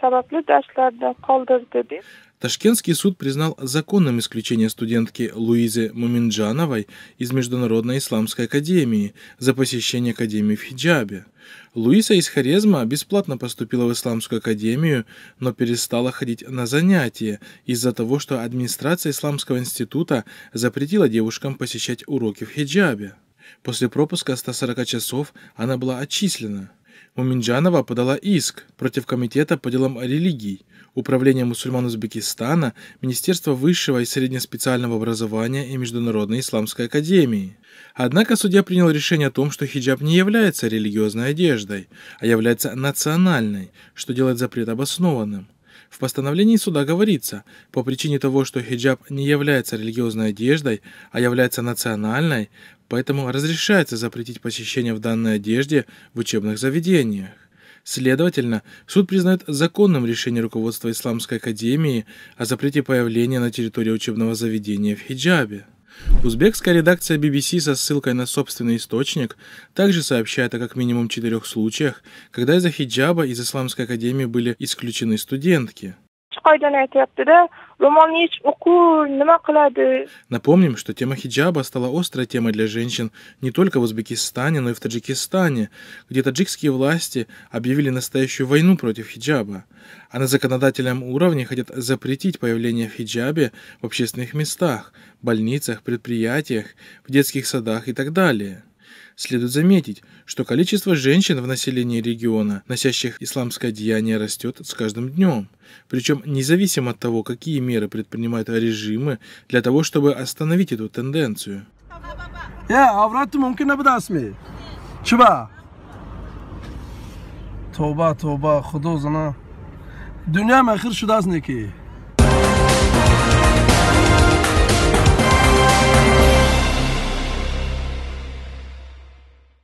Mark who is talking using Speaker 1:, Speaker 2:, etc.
Speaker 1: sababli darslardan qoldirdi deb Ташкентский суд признал законным исключение студентки Луизы Муминджановой из Международной исламской академии за посещение академии в хиджабе. Луиза из Хорезма бесплатно поступила в исламскую академию, но перестала ходить на занятия из-за того, что администрация исламского института запретила девушкам посещать уроки в хиджабе. После пропуска 140 часов она была отчислена. Муминджанова подала иск против Комитета по делам религий, Управления мусульман Узбекистана, Министерства высшего и среднеспециального образования и Международной исламской академии. Однако судья принял решение о том, что хиджаб не является религиозной одеждой, а является национальной, что делает запрет обоснованным. В постановлении суда говорится, по причине того, что хиджаб не является религиозной одеждой, а является национальной, поэтому разрешается запретить посещение в данной одежде в учебных заведениях. Следовательно, суд признает законным решение руководства Исламской академии о запрете появления на территории учебного заведения в хиджабе. Узбекская редакция BBC со ссылкой на собственный источник также сообщает о как минимум четырех случаях, когда из-за хиджаба из Исламской академии были исключены студентки foydani aytyaptida ro'molni yechib o'qu nima qiladi напомним что тема хиджаба стала острой темой для женщин не только в узбекистане но и в таджикистане где таджикские власти объявили настоящую войну против хиджаба а на законодательном уровне хотят запретить появление в хиджабе в общественных местах больницах предприятиях в детских садах и так далее Следует заметить, что количество женщин в населении региона, носящих исламское одеяние, растет с каждым днем. Причем независимо от того, какие меры предпринимают режимы для того, чтобы остановить эту тенденцию. توبه توبه